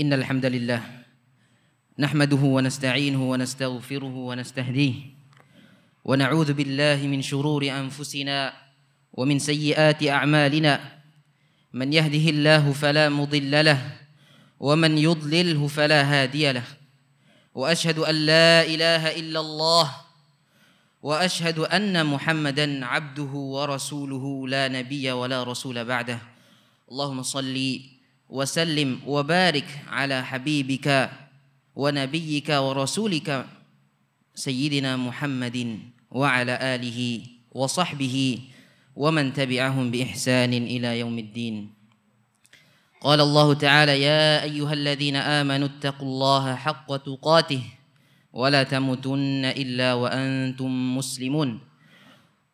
إن الحمد لله نحمده ونستعينه ونستغفره ونستهديه ونعوذ بالله من شرور أنفسنا ومن سيئات أعمالنا من يهده الله فلا مضل له ومن يضلله فلا هادي له وأشهد أن لا إله إلا الله وأشهد أن محمدا عبده ورسوله لا نبي ولا رسول بعده اللهم صلِّ وسلم وبارك على حبيبك ونبيك ورسولك سيدنا محمد وعلى آله وصحبه ومن تبعهم بإحسان إلى يوم الدين قال الله تعالى يا أيها الذين آمنوا اتقوا الله حق تقاته ولا تموتن إلا وأنتم مسلمون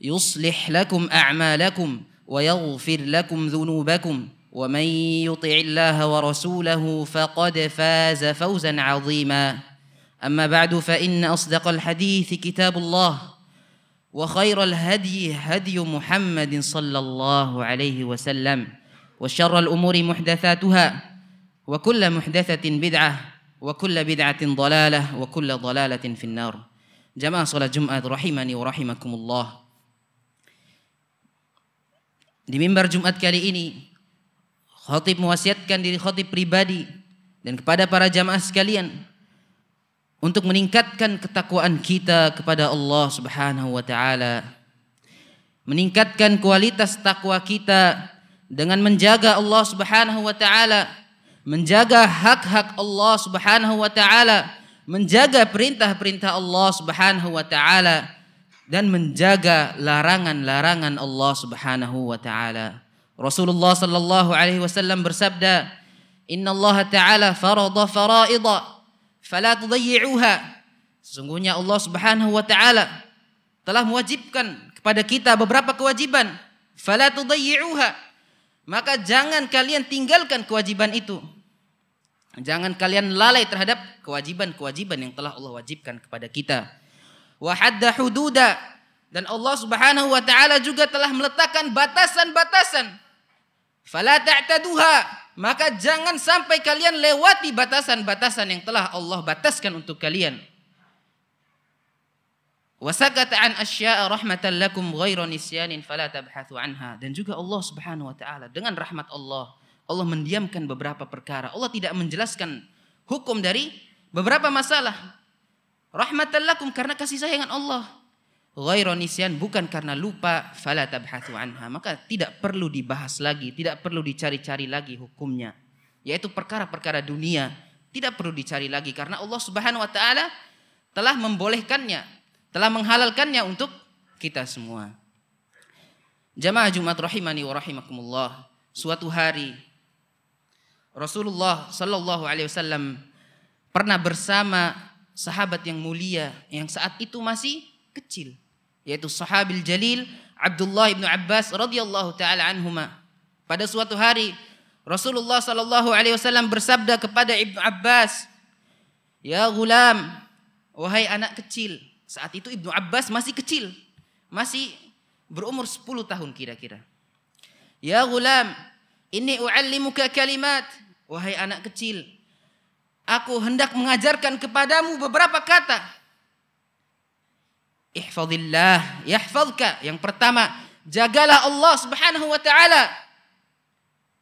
يصلح لكم اعمالكم ويغفر لكم ذنوبكم ومن يطع الله ورسوله فقد فاز فوزا عظيما اما بعد فان اصدق الحديث كتاب الله وخير الهدي هدي محمد صلى الله عليه وسلم وشر الامور محدثاتها وكل محدثه بدعه وكل بدعه ضلاله وكل ضلاله في النار جماعه صلاه جمعه رحمني ورحمكم الله Di mimbar Jumat kali ini, khotib mewasiatkan diri khotib pribadi dan kepada para jamaah sekalian untuk meningkatkan ketakwaan kita kepada Allah Subhanahu wa taala. Meningkatkan kualitas takwa kita dengan menjaga Allah Subhanahu wa taala, menjaga hak-hak Allah Subhanahu wa taala, menjaga perintah-perintah Allah Subhanahu wa taala dan menjaga larangan-larangan Allah Subhanahu wa taala. Rasulullah sallallahu alaihi wasallam bersabda, "Inna Allah taala farada faraida, fala tudayyi'uha." Sesungguhnya Allah Subhanahu wa taala telah mewajibkan kepada kita beberapa kewajiban, fala tudayyi'uha. Maka jangan kalian tinggalkan kewajiban itu. Jangan kalian lalai terhadap kewajiban-kewajiban yang telah Allah wajibkan kepada kita wa hadda hududa dan Allah Subhanahu wa taala juga telah meletakkan batasan-batasan. Fala ta'taduha, maka jangan sampai kalian lewati batasan-batasan yang telah Allah bataskan untuk kalian. Wasakata an asya'a rahmatan lakum ghairu nisyanin fala tabhathu anha. Dan juga Allah Subhanahu wa taala dengan rahmat Allah, Allah mendiamkan beberapa perkara. Allah tidak menjelaskan hukum dari beberapa masalah lakum karena kasih sayang Allah. Ghaironisian bukan karena lupa fala tabhatu anha. Maka tidak perlu dibahas lagi, tidak perlu dicari-cari lagi hukumnya. Yaitu perkara-perkara dunia tidak perlu dicari lagi karena Allah Subhanahu wa taala telah membolehkannya, telah menghalalkannya untuk kita semua. Jamaah Jumat rahimani wa rahimakumullah. Suatu hari Rasulullah Shallallahu Alaihi Wasallam pernah bersama sahabat yang mulia yang saat itu masih kecil yaitu sahabil jalil Abdullah ibnu Abbas radhiyallahu taala anhuma. Pada suatu hari Rasulullah sallallahu alaihi wasallam bersabda kepada Ibnu Abbas, "Ya gulam, wahai anak kecil." Saat itu Ibnu Abbas masih kecil, masih berumur 10 tahun kira-kira. "Ya gulam, ini uallimuka kalimat." Wahai anak kecil, Aku hendak mengajarkan kepadamu beberapa kata. Ihfadillah yahfadka. Yang pertama, jagalah Allah Subhanahu wa taala.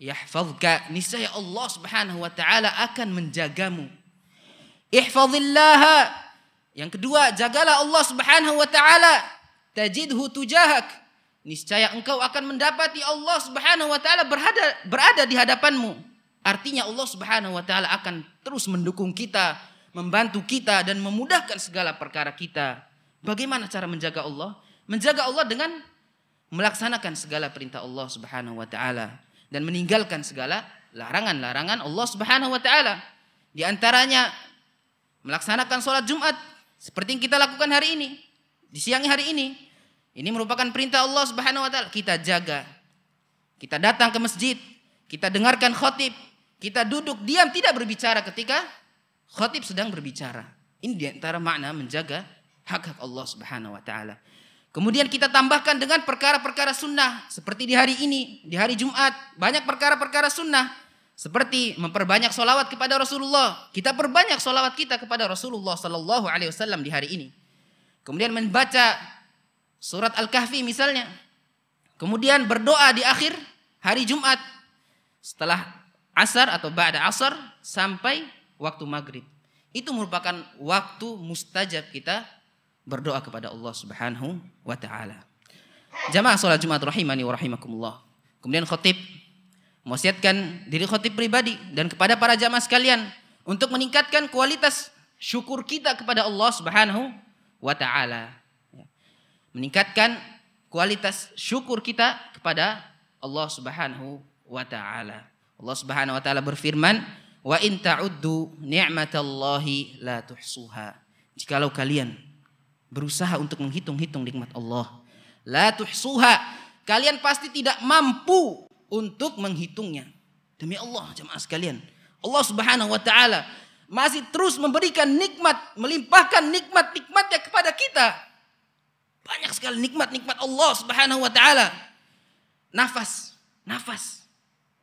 Yahfadka, niscaya Allah Subhanahu wa taala akan menjagamu. Ihfadillah. Yang kedua, jagalah Allah Subhanahu wa taala. Tajidhu tujahak. Niscaya engkau akan mendapati Allah Subhanahu wa taala berada berada di hadapanmu. Artinya Allah Subhanahu wa taala akan terus mendukung kita, membantu kita dan memudahkan segala perkara kita. Bagaimana cara menjaga Allah? Menjaga Allah dengan melaksanakan segala perintah Allah Subhanahu wa taala dan meninggalkan segala larangan-larangan Allah Subhanahu wa taala. Di antaranya melaksanakan sholat Jumat seperti yang kita lakukan hari ini, di siang hari ini. Ini merupakan perintah Allah Subhanahu wa taala. Kita jaga. Kita datang ke masjid, kita dengarkan khotib, kita duduk diam tidak berbicara ketika khatib sedang berbicara. Ini diantara makna menjaga hak-hak Allah Subhanahu wa taala. Kemudian kita tambahkan dengan perkara-perkara sunnah seperti di hari ini, di hari Jumat, banyak perkara-perkara sunnah seperti memperbanyak solawat kepada Rasulullah. Kita perbanyak solawat kita kepada Rasulullah Sallallahu Alaihi Wasallam di hari ini. Kemudian membaca surat Al-Kahfi misalnya. Kemudian berdoa di akhir hari Jumat. Setelah asar atau ba'da asar sampai waktu maghrib. Itu merupakan waktu mustajab kita berdoa kepada Allah Subhanahu wa taala. Jamaah salat Jumat rahimani wa rahimakumullah. Kemudian khotib mewasiatkan diri khotib pribadi dan kepada para jamaah sekalian untuk meningkatkan kualitas syukur kita kepada Allah Subhanahu wa taala. Ya. Meningkatkan kualitas syukur kita kepada Allah Subhanahu wa taala. Allah Subhanahu wa taala berfirman, "Wa in ta'uddu ni'matallahi la tuhsuha." Jikalau kalian berusaha untuk menghitung-hitung nikmat Allah, la tuhsuha. Kalian pasti tidak mampu untuk menghitungnya. Demi Allah jemaah sekalian. Allah Subhanahu wa taala masih terus memberikan nikmat, melimpahkan nikmat-nikmatnya kepada kita. Banyak sekali nikmat-nikmat Allah Subhanahu wa taala. Nafas, nafas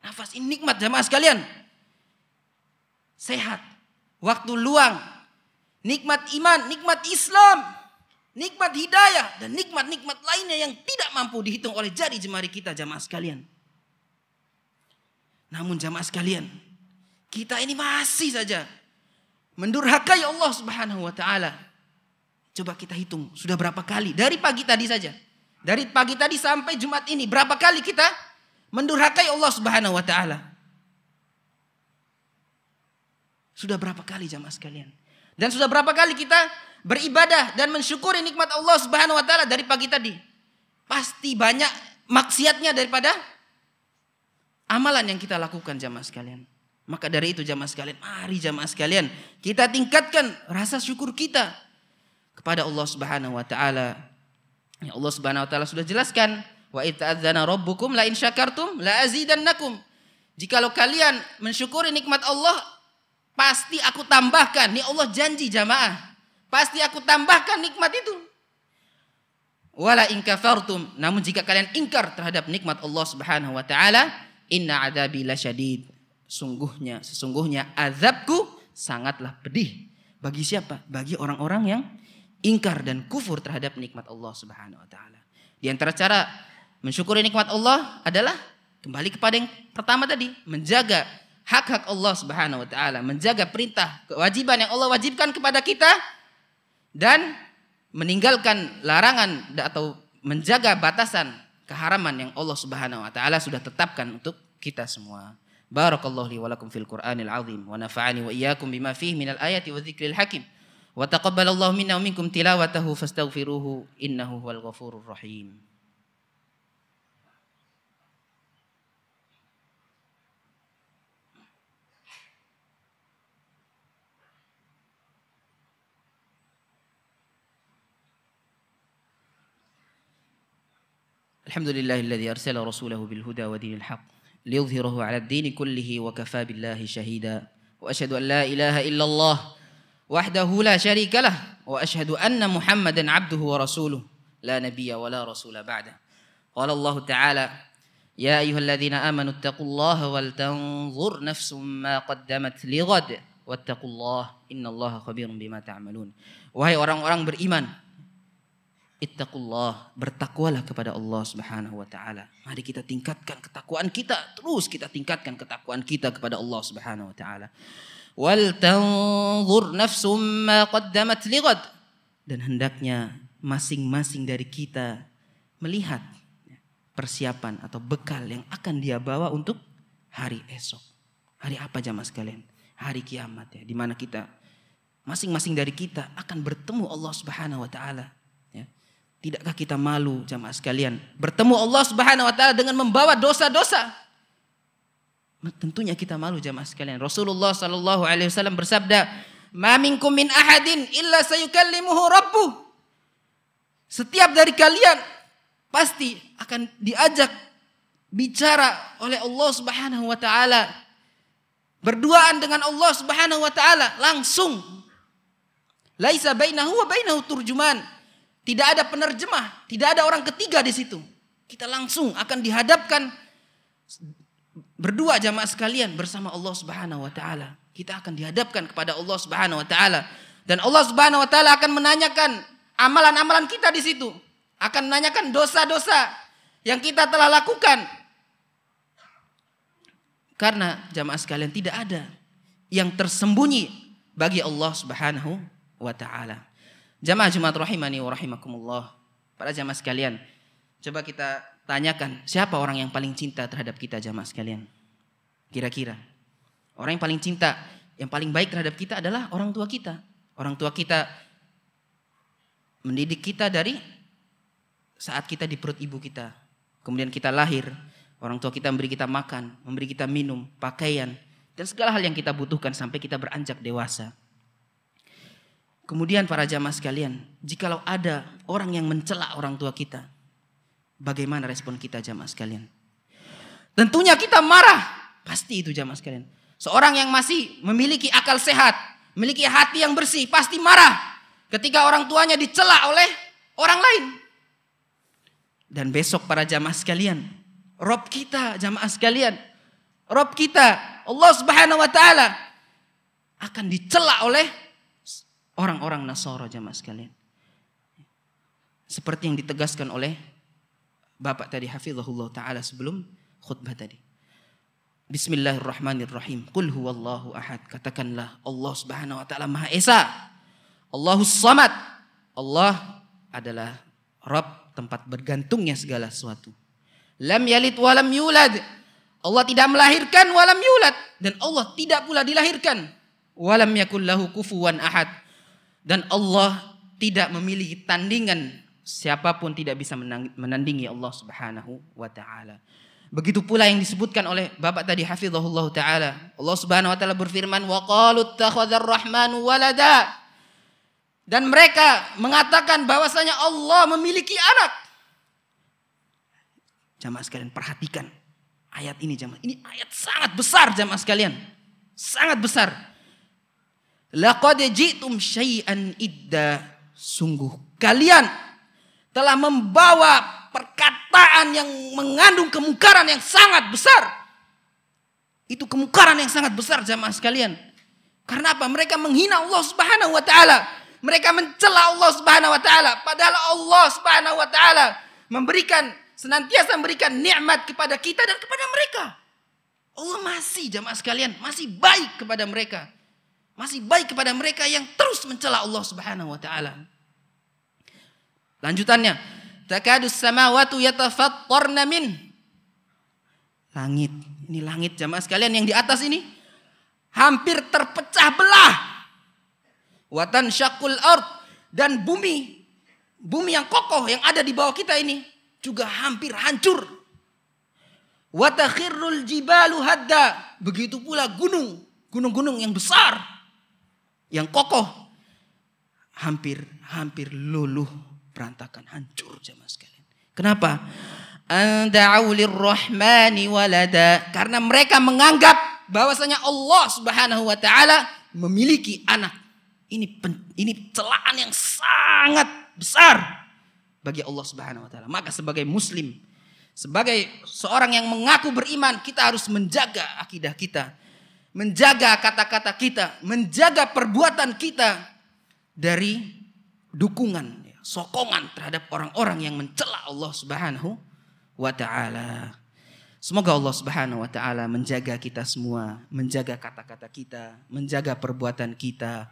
Nafas ini nikmat jamaah sekalian. Sehat. Waktu luang. Nikmat iman, nikmat Islam. Nikmat hidayah. Dan nikmat-nikmat lainnya yang tidak mampu dihitung oleh jari jemari kita jamaah sekalian. Namun jamaah sekalian. Kita ini masih saja. Mendurhakai ya Allah subhanahu wa ta'ala. Coba kita hitung. Sudah berapa kali? Dari pagi tadi saja. Dari pagi tadi sampai Jumat ini. Berapa kali kita mendurhakai Allah Subhanahu wa taala. Sudah berapa kali jamaah sekalian? Dan sudah berapa kali kita beribadah dan mensyukuri nikmat Allah Subhanahu wa taala dari pagi tadi? Pasti banyak maksiatnya daripada amalan yang kita lakukan jamaah sekalian. Maka dari itu jamaah sekalian, mari jamaah sekalian kita tingkatkan rasa syukur kita kepada Allah Subhanahu wa taala. Ya Allah Subhanahu wa taala sudah jelaskan Wa ita'adzana rabbukum la in syakartum la azidannakum. Jikalau kalian mensyukuri nikmat Allah, pasti aku tambahkan. Ini Allah janji jamaah. Pasti aku tambahkan nikmat itu. Wala in Namun jika kalian ingkar terhadap nikmat Allah Subhanahu wa taala, inna adabi lasyadid. Sungguhnya, sesungguhnya azabku sangatlah pedih. Bagi siapa? Bagi orang-orang yang ingkar dan kufur terhadap nikmat Allah Subhanahu wa taala. Di antara cara Mensyukuri nikmat Allah adalah kembali kepada yang pertama tadi, menjaga hak-hak Allah Subhanahu wa taala, menjaga perintah, kewajiban yang Allah wajibkan kepada kita dan meninggalkan larangan atau menjaga batasan keharaman yang Allah Subhanahu wa taala sudah tetapkan untuk kita semua. Barakallahu li wa lakum fil Qur'anil azim wa nafa'ani wa iyyakum bima fihi minal ayati wa dzikril hakim. Wa taqabbalallahu minna wa minkum tilawatahu fastaghfiruhu innahu huwal ghafurur rahim. الحمد لله الذي أرسل رسوله بالهدى ودين الحق ليظهره على الدين كله وكفى بالله شهيدا وأشهد أن لا إله إلا الله وحده لا شريك له وأشهد أن محمدا عبده ورسوله لا نبي ولا رسول بعده قال الله تعالى يا أيها الذين آمنوا اتقوا الله ولتنظر نفس ما قدمت لغد واتقوا الله إن الله خبير بما تعملون وهي orang-orang beriman Ittaqullah, bertakwalah kepada Allah Subhanahu wa taala. Mari kita tingkatkan ketakwaan kita, terus kita tingkatkan ketakwaan kita kepada Allah Subhanahu wa taala. Wal tanzur nafsum ma qaddamat lighad. Dan hendaknya masing-masing dari kita melihat persiapan atau bekal yang akan dia bawa untuk hari esok. Hari apa jamaah sekalian? Hari kiamat ya, di mana kita masing-masing dari kita akan bertemu Allah Subhanahu wa taala Tidakkah kita malu jamaah sekalian bertemu Allah Subhanahu wa taala dengan membawa dosa-dosa? Tentunya kita malu jamaah sekalian. Rasulullah sallallahu alaihi wasallam bersabda, "Ma minkum min ahadin illa sayukallimuhu rabbuh." Setiap dari kalian pasti akan diajak bicara oleh Allah Subhanahu wa taala berduaan dengan Allah Subhanahu wa taala langsung. Laisa bainahu wa bainahu turjuman tidak ada penerjemah, tidak ada orang ketiga di situ. Kita langsung akan dihadapkan berdua jamaah sekalian bersama Allah Subhanahu wa taala. Kita akan dihadapkan kepada Allah Subhanahu wa taala dan Allah Subhanahu wa taala akan menanyakan amalan-amalan kita di situ. Akan menanyakan dosa-dosa yang kita telah lakukan. Karena jamaah sekalian tidak ada yang tersembunyi bagi Allah Subhanahu wa taala. Jamaah Jumat rahimani wa rahimakumullah. Para jamaah sekalian, coba kita tanyakan siapa orang yang paling cinta terhadap kita jamaah sekalian? Kira-kira. Orang yang paling cinta, yang paling baik terhadap kita adalah orang tua kita. Orang tua kita mendidik kita dari saat kita di perut ibu kita. Kemudian kita lahir, orang tua kita memberi kita makan, memberi kita minum, pakaian, dan segala hal yang kita butuhkan sampai kita beranjak dewasa. Kemudian para jamaah sekalian, jikalau ada orang yang mencela orang tua kita, bagaimana respon kita jamaah sekalian? Tentunya kita marah, pasti itu jamaah sekalian. Seorang yang masih memiliki akal sehat, memiliki hati yang bersih, pasti marah ketika orang tuanya dicela oleh orang lain. Dan besok para jamaah sekalian, Rob kita jamaah sekalian, Rob kita Allah Subhanahu wa taala akan dicela oleh orang-orang Nasara jemaah sekalian. Seperti yang ditegaskan oleh Bapak tadi hafizahullah taala sebelum khutbah tadi. Bismillahirrahmanirrahim. Qul huwallahu ahad. Katakanlah Allah Subhanahu wa taala Maha Esa. Allahus Samad. Allah adalah Rabb tempat bergantungnya segala sesuatu. Lam yalid walam yulad. Allah tidak melahirkan walam yulad dan Allah tidak pula dilahirkan. Walam yakul lahu kufuwan ahad dan Allah tidak memilih tandingan siapapun tidak bisa menandingi Allah Subhanahu wa taala. Begitu pula yang disebutkan oleh Bapak tadi hafizahullah taala. Allah Subhanahu wa taala berfirman wa qalu takhadzar rahmanu walada. Dan mereka mengatakan bahwasanya Allah memiliki anak. Jamaah sekalian perhatikan ayat ini jamaah. Ini ayat sangat besar jamaah sekalian. Sangat besar. Laqad ji'tum syai'an idda. Sungguh kalian telah membawa perkataan yang mengandung kemungkaran yang sangat besar. Itu kemungkaran yang sangat besar jamaah sekalian. Karena apa? Mereka menghina Allah Subhanahu wa taala. Mereka mencela Allah Subhanahu wa taala padahal Allah Subhanahu wa taala memberikan senantiasa memberikan nikmat kepada kita dan kepada mereka. Allah masih jamaah sekalian masih baik kepada mereka masih baik kepada mereka yang terus mencela Allah Subhanahu wa taala. Lanjutannya, takadus samawati yatafattarna min langit. Ini langit jamaah sekalian yang di atas ini hampir terpecah belah. Watan syakul ard dan bumi bumi yang kokoh yang ada di bawah kita ini juga hampir hancur. Watakhirul jibalu hadda. Begitu pula gunung, gunung-gunung yang besar yang kokoh hampir hampir luluh berantakan hancur jemaah sekalian. Kenapa? rahmani walada karena mereka menganggap bahwasanya Allah Subhanahu wa taala memiliki anak. Ini pen, ini celaan yang sangat besar bagi Allah Subhanahu wa taala. Maka sebagai muslim, sebagai seorang yang mengaku beriman, kita harus menjaga akidah kita menjaga kata-kata kita, menjaga perbuatan kita dari dukungan, sokongan terhadap orang-orang yang mencela Allah Subhanahu wa taala. Semoga Allah Subhanahu wa taala menjaga kita semua, menjaga kata-kata kita, menjaga perbuatan kita,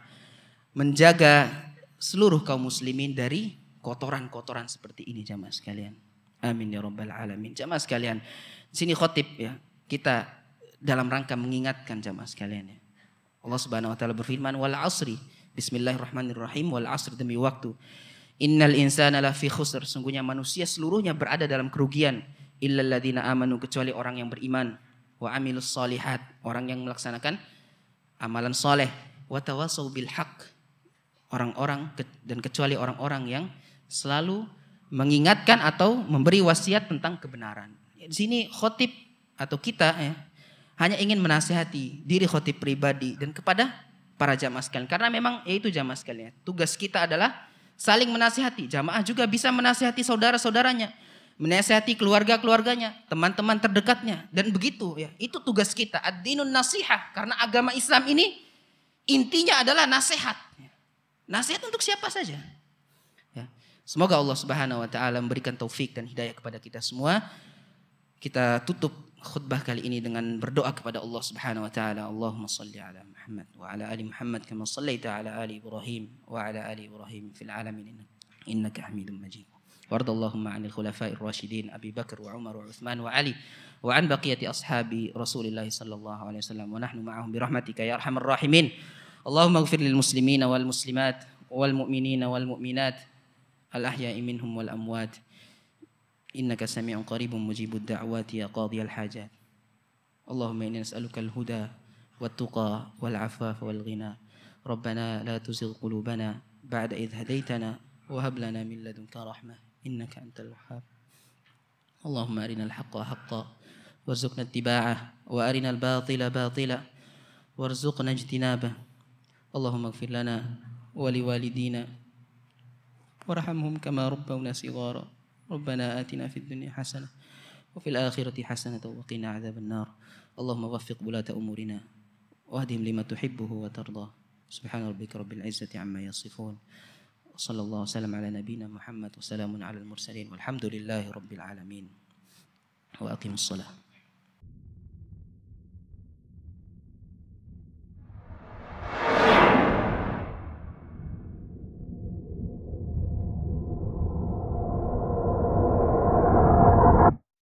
menjaga seluruh kaum muslimin dari kotoran-kotoran seperti ini jamaah sekalian. Amin ya rabbal alamin. Jamaah sekalian, sini khotib ya. Kita dalam rangka mengingatkan jamaah sekalian ya. Allah Subhanahu wa taala berfirman wal asri bismillahirrahmanirrahim wal asri demi waktu innal insana lafi khusr sungguhnya manusia seluruhnya berada dalam kerugian illal ladzina amanu kecuali orang yang beriman wa amilus solihat orang yang melaksanakan amalan soleh wa tawasau bil haq orang-orang dan kecuali orang-orang yang selalu mengingatkan atau memberi wasiat tentang kebenaran. Di sini khotib atau kita ya, hanya ingin menasihati diri khotib pribadi dan kepada para jamaah sekalian. Karena memang ya itu jamaah sekalian. Tugas kita adalah saling menasihati. Jamaah juga bisa menasihati saudara-saudaranya, menasihati keluarga-keluarganya, teman-teman terdekatnya dan begitu ya. Itu tugas kita. Ad-dinun nasihah karena agama Islam ini intinya adalah nasihat. Nasihat untuk siapa saja. Ya. Semoga Allah Subhanahu wa taala memberikan taufik dan hidayah kepada kita semua. Kita tutup khutbah kali ini dengan berdoa kepada Allah Subhanahu wa taala. Allahumma shalli ala Muhammad wa ala ali Muhammad kama shallaita ala ali Ibrahim wa ala ali Ibrahim fil alamin innaka Hamidum Majid. وارض اللهم عن الخلفاء الراشدين ابي بكر وعمر وعثمان وعلي وعن بقيه اصحاب رسول الله صلى الله عليه وسلم ونحن معهم برحمتك يا ارحم الراحمين اللهم اغفر للمسلمين والمسلمات والمؤمنين والمؤمنات الاحياء منهم والاموات إنك سميع قريب مجيب الدعوات يا قاضي الحاجات اللهم إنا نسألك الهدى والتقى والعفاف والغنى ربنا لا تزغ قلوبنا بعد إذ هديتنا وهب لنا من لدنك رحمة إنك أنت الوهاب اللهم أرنا الحق حقا وارزقنا اتباعه وأرنا الباطل باطلا وارزقنا اجتنابه اللهم اغفر لنا ولوالدينا وارحمهم كما ربونا صغارا ربنا آتنا في الدنيا حسنة وفي الآخرة حسنة وقنا عذاب النار اللهم وفق ولاة أمورنا واهدهم لما تحبه وترضى سبحان ربك رب العزة عما يصفون وصلى الله وسلم على نبينا محمد وسلام على المرسلين والحمد لله رب العالمين وأقم الصلاة